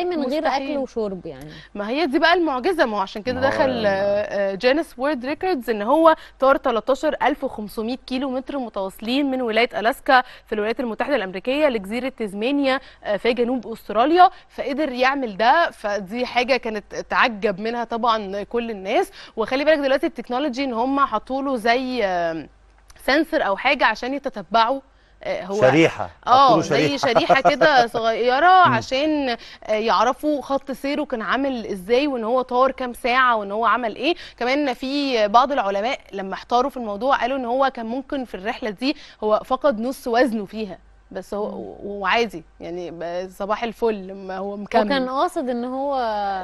من غير اكل وشرب يعني ما هي دي بقى المعجزه ما هو عشان كده دخل يعني آه، آه، جينيس وورد ريكوردز ان هو طار 13500 كيلو متر متواصلين من ولايه الاسكا في الولايات المتحده الامريكيه لجزيره تزمانيا آه، في جنوب استراليا فقدر يعمل ده فدي حاجه كانت تعجب منها طبعا كل الناس وخلي بالك دلوقتي التكنولوجي ان هم حطوا له زي سنسر او حاجه عشان يتتبعوا آه، هو شريحه اه زي شريحه كده صغيره عشان يعرفوا خط سيره كان عامل ازاي وان هو طار كام ساعه وان هو عمل ايه كمان في بعض العلماء لما احتاروا في الموضوع قالوا ان هو كان ممكن في الرحله دي هو فقد نص وزنه فيها بس هو وعادي يعني صباح الفل ما هو مكمل وكان قاصد ان هو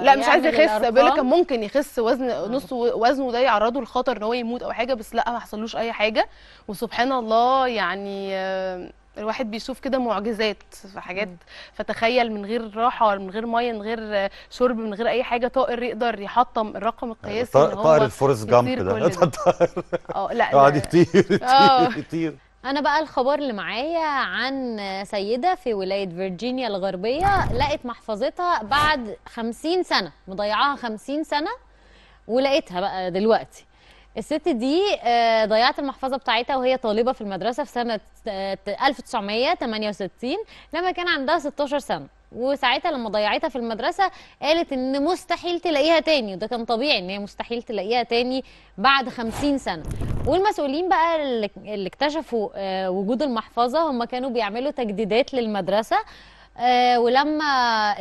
لا مش عايز يخس بيقول لك كان ممكن يخس وزن نص وزنه ده يعرضه لخطر ان هو يموت او حاجه بس لا ما حصلوش اي حاجه وسبحان الله يعني آه، الواحد بيشوف كده معجزات في حاجات فتخيل من غير راحه من غير ميه من غير شرب من غير اي حاجه طائر يقدر يحطم الرقم أيوة، القياسي طائر الفورست جامب ده, طائر اه لا قاعد آه. يطير يطير يطير انا بقى الخبر اللي معايا عن سيده في ولايه فيرجينيا الغربيه لقت محفظتها بعد 50 سنه مضيعاها 50 سنه ولقيتها بقى دلوقتي الست دي آه، ضيعت المحفظه بتاعتها وهي طالبه في المدرسه في سنه 1968 آه، لما كان عندها 16 سنه وساعتها لما ضيعتها في المدرسه قالت ان مستحيل تلاقيها تاني وده كان طبيعي ان هي مستحيل تلاقيها تاني بعد 50 سنه والمسؤولين بقى اللي اكتشفوا آه، وجود المحفظه هم كانوا بيعملوا تجديدات للمدرسه آه، ولما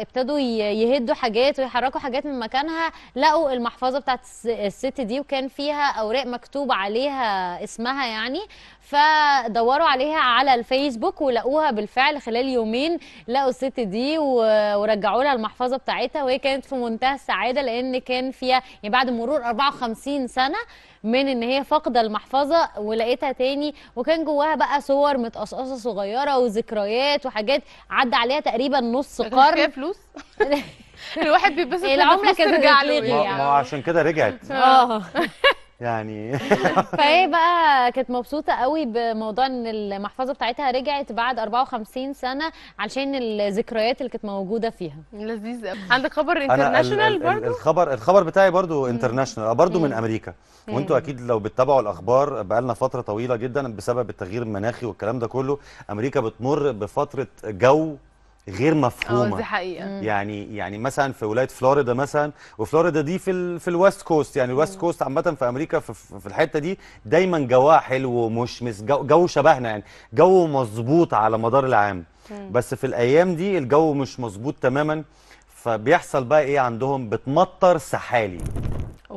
ابتدوا يهدوا حاجات ويحركوا حاجات من مكانها لقوا المحفظه بتاعت الست دي وكان فيها اوراق مكتوب عليها اسمها يعني فدوروا عليها على الفيسبوك ولقوها بالفعل خلال يومين لقوا الست دي ورجعوا لها المحفظه بتاعتها وهي كانت في منتهى السعاده لان كان فيها يعني بعد مرور 54 سنه من ان هي فاقده المحفظه ولقيتها تاني وكان جواها بقى صور متقصقصه صغيره وذكريات وحاجات عدى عليها تقريبا نص قرن فيها فلوس الواحد بيتبسط العمله كانت رجعت ليه يعني ما عشان كده رجعت اه يعني فهي بقى كانت مبسوطه قوي بموضوع ان المحفظه بتاعتها رجعت بعد 54 سنه علشان الذكريات اللي كانت موجوده فيها لذيذ قوي عندك خبر انترناشونال برضه الخبر الخبر بتاعي برضه انترناشونال برضه من امريكا وانتوا اكيد لو بتتابعوا الاخبار بقى لنا فتره طويله جدا بسبب التغيير المناخي والكلام ده كله امريكا بتمر بفتره جو غير آه، مفهومه اه دي حقيقه يعني يعني مثلا في ولايه فلوريدا مثلا وفلوريدا دي في الـ في الويست كوست يعني الويست كوست عامه في امريكا في, في الحته دي دايما جواها حلو ومشمس جو, جو شبهنا يعني جو مظبوط على مدار العام بس في الايام دي الجو مش مظبوط تماما فبيحصل بقى ايه عندهم بتمطر سحالي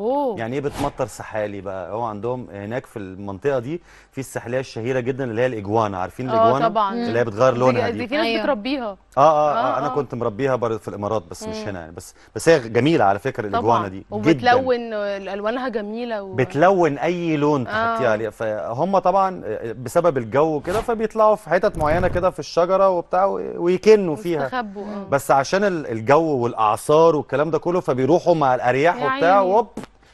أوه. يعني ايه بتمطر سحالي بقى هو عندهم هناك في المنطقه دي في السحليه الشهيره جدا اللي هي الاجوانا عارفين آه، الاجوانا طبعا اللي هي بتغير لونها دي, دي في ناس أيوه. بتربيها آه آه, آه, آه, آه انا كنت مربيها في الامارات بس مم. مش هنا يعني بس بس هي جميله على فكره الاجوانا دي وبتلون الوانها جميله و... بتلون اي لون آه. تحطيها عليها فهم طبعا آه، بسبب الجو كده فبيطلعوا في حتت معينه كده في الشجره وبتاع ويكنوا فيها استخبوا. بس عشان الجو والاعصار والكلام ده كله فبيروحوا مع الارياح وبتاع وب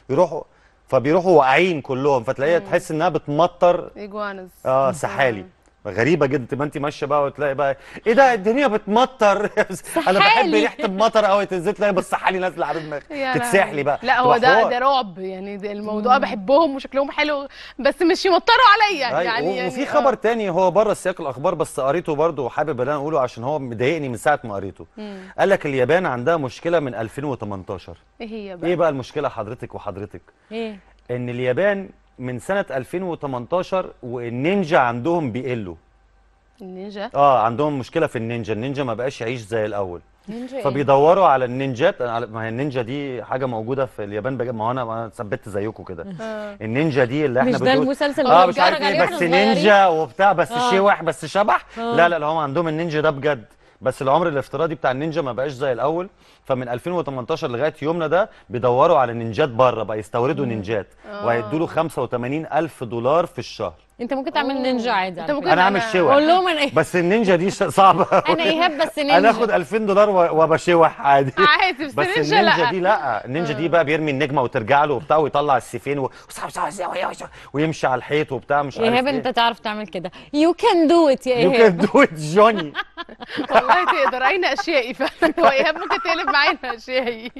يروحوا فبيروحوا واقعين كلهم فتلاقيها تحس انها بتمطر ايجوانز اه سحالي غريبه جدا تبقى انت ماشيه بقى وتلاقي بقى ايه ده الدنيا بتمطر انا بحب ريحه المطر قوي تنزل تلاقي بس نازله على دماغك تتسحلي بقى لا هو ده ده رعب يعني ده الموضوع مم. بحبهم وشكلهم حلو بس مش يمطروا عليا أيوة، يعني-, يعني وفي يعني خبر آه. تاني هو بره سياق الاخبار بس قريته برضه وحابب ان انا اقوله عشان هو مضايقني من ساعه ما قريته قال لك اليابان عندها مشكله من 2018 ايه هي بقى ايه بقى المشكله حضرتك وحضرتك ايه ان اليابان من سنه 2018 والنينجا عندهم بيقلوا النينجا اه عندهم مشكله في النينجا النينجا ما بقاش يعيش زي الاول نينجا إيه؟ فبيدوروا على النينجات ما هي النينجا دي حاجه موجوده في اليابان بجد ما انا انا ثبت زيكم كده آه. النينجا دي اللي احنا مش ده المسلسل اه مش عارف ايه بس نينجا وبتاع بس آه. شوح بس شبح آه. لا لا هم عندهم النينجا ده بجد بس العمر الافتراضي بتاع النينجا ما بقاش زي الاول فمن 2018 لغايه يومنا ده بيدوروا على نينجات بره بقى يستوردوا نينجات وهيدوا له 85000 دولار في الشهر انت ممكن تعمل نينجا عادي انت ممكن انا اعمل شوح قول لهم انا إيه؟ بس النينجا دي صعبه انا ايهاب بس نينجا انا اخد 2000 دولار وبشوح عادي عادي بس, بس النينجا دي لا النينجا دي بقى بيرمي النجمه وترجع له وبتاع ويطلع السيفين ويمشي على الحيط وبتاع مش عارف ايهاب انت إيه. تعرف تعمل كده يو كان دو ات يا ايهاب يو كان دو ات جوني والله تقدر اين اشيائي فهو ايهاب ممكن تقلب معانا اشيائي